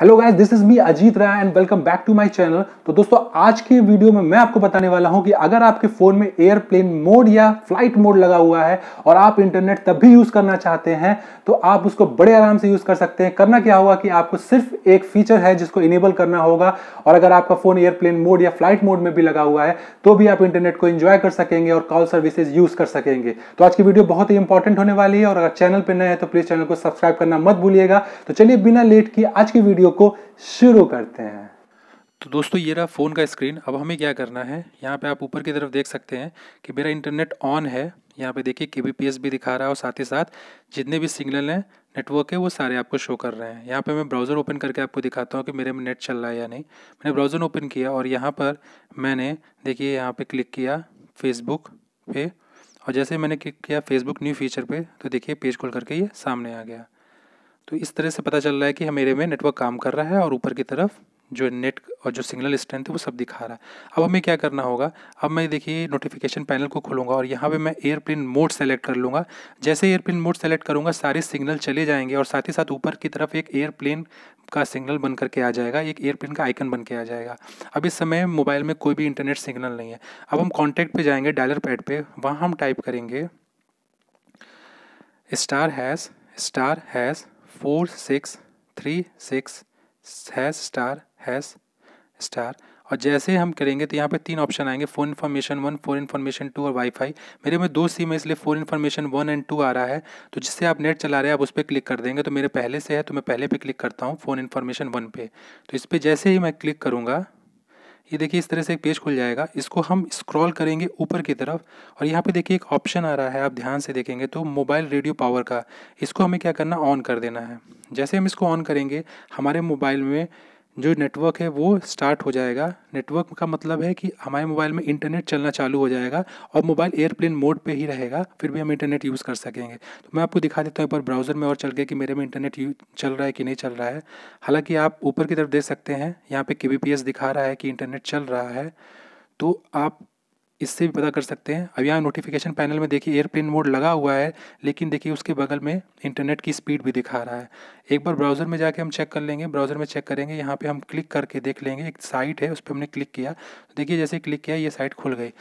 hello guys this is me Ajit Rai and welcome back to my channel तो दोस्तों आज के वीडियो में मैं आपको बताने वाला हूं कि अगर आपके फ़ोन में एयरप्लेन मोड या फ्लाइट मोड लगा हुआ है और आप इंटरनेट तब भी यूज़ करना चाहते हैं तो आप उसको बड़े आराम से यूज़ कर सकते हैं करना क्या होगा कि आपको सिर्फ एक फीचर है जिसको इनेबल करना होगा और अगर आपका फ़ोन एयरप्लेन मोड या फ्लाइट मोड में भी लगा हुआ है तो भी आप इंटरनेट को इंजॉय कर सकेंगे और कॉल सर्विसेज यूज़ कर सकेंगे तो आज की वीडियो बहुत ही इंपॉर्टेंट होने वाली है और अगर चैनल पर नए हैं तो प्लीज़ चैनल को सब्सक्राइब करना मत भूलिएगा तो चलिए बिना लेट की आज की वीडियो वीडियो को शुरू करते हैं तो दोस्तों ये रहा फ़ोन का स्क्रीन अब हमें क्या करना है यहाँ पे आप ऊपर की तरफ देख सकते हैं कि मेरा इंटरनेट ऑन है यहाँ पे देखिए के भी दिखा रहा है और साथ ही साथ जितने भी सिग्नल हैं नेटवर्क है वो सारे आपको शो कर रहे हैं यहाँ पे मैं ब्राउज़र ओपन करके आपको दिखाता हूँ कि मेरे में नेट चल रहा है या नहीं मैंने ब्राउज़र ओपन किया और यहाँ पर मैंने देखिए यहाँ पर क्लिक किया फेसबुक पे और जैसे मैंने क्लिक किया फेसबुक न्यू फीचर पे तो देखिए पेज खोल करके ये सामने आ गया तो इस तरह से पता चल रहा है कि हमारे में नेटवर्क काम कर रहा है और ऊपर की तरफ जो नेट और जो सिग्नल स्ट्रेंथ है वो सब दिखा रहा है अब हमें क्या करना होगा अब मैं देखिए नोटिफिकेशन पैनल को खोलूंगा और यहाँ पे मैं एयरप्लेन मोड सेलेक्ट कर लूँगा जैसे एयरप्लेन मोड सेलेक्ट करूँगा सारे सिग्नल चले जाएंगे और साथ ही साथ ऊपर की तरफ एक एयरप्लेन का सिग्नल बन करके आ जाएगा एक एयरप्लेन का आइकन बन के आ जाएगा अब इस समय मोबाइल में कोई भी इंटरनेट सिग्नल नहीं है अब हम कॉन्टैक्ट पर जाएंगे डायलर पैड पर वहाँ हम टाइप करेंगे star hash star hash four six three six hash star hash star और जैसे हम करेंगे तो यहाँ पे तीन ऑप्शन आएंगे phone information one phone information two और वाईफाई मेरे में दो सिम है इसलिए phone information one and two आ रहा है तो जिससे आप नेट चला रहे हैं आप उस पर क्लिक कर देंगे तो मेरे पहले से है तो मैं पहले पे क्लिक करता हूँ फोन इन्फॉर्मेशन वन पे तो इस पर जैसे ही मैं क्लिक करूँगा ये देखिए इस तरह से एक पेज खुल जाएगा इसको हम स्क्रॉल करेंगे ऊपर की तरफ और यहाँ पे देखिए एक ऑप्शन आ रहा है आप ध्यान से देखेंगे तो मोबाइल रेडियो पावर का इसको हमें क्या करना ऑन कर देना है जैसे हम इसको ऑन करेंगे हमारे मोबाइल में जो नेटवर्क है वो स्टार्ट हो जाएगा नेटवर्क का मतलब है कि हमारे मोबाइल में इंटरनेट चलना चालू हो जाएगा और मोबाइल एयरप्लेन मोड पे ही रहेगा फिर भी हम इंटरनेट यूज़ कर सकेंगे तो मैं आपको दिखा देता हूँ एक बार ब्राउज़र में और चल गया कि मेरे में इंटरनेट चल रहा है कि नहीं चल रहा है हालाँकि आप ऊपर की तरफ देख सकते हैं यहाँ पर के दिखा रहा है कि इंटरनेट चल रहा है तो आप इससे भी पता कर सकते हैं अब यहाँ नोटिफिकेशन पैनल में देखिए एयरप्लेन मोड लगा हुआ है लेकिन देखिए उसके बगल में इंटरनेट की स्पीड भी दिखा रहा है एक बार ब्राउज़र में जाके हम चेक कर लेंगे ब्राउज़र में चेक करेंगे यहाँ पे हम क्लिक करके देख लेंगे एक साइट है उस पर हमने क्लिक किया देखिए जैसे क्लिक किया ये साइट खुल गई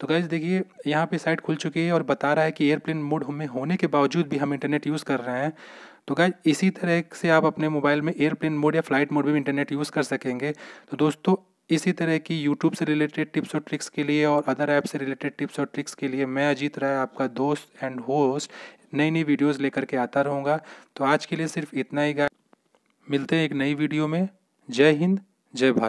तो गैस देखिए यहाँ पर साइट खुल चुकी है और बता रहा है कि एयरप्लेन मोड हमें होने के बावजूद भी हम इंटरनेट यूज़ कर रहे हैं तो गैज इसी तरह से आप अपने मोबाइल में एयरप्लेन मोड या फ्लाइट मोड में भी इंटरनेट यूज़ कर सकेंगे तो दोस्तों इसी तरह की यूट्यूब से रिलेटेड टिप्स और ट्रिक्स के लिए और अदर ऐप से रिलेटेड टिप्स और ट्रिक्स के लिए मैं अजीत राय आपका दोस्त एंड होस्ट नई नई वीडियोस लेकर के आता रहूँगा तो आज के लिए सिर्फ इतना ही गाय मिलते हैं एक नई वीडियो में जय हिंद जय भारत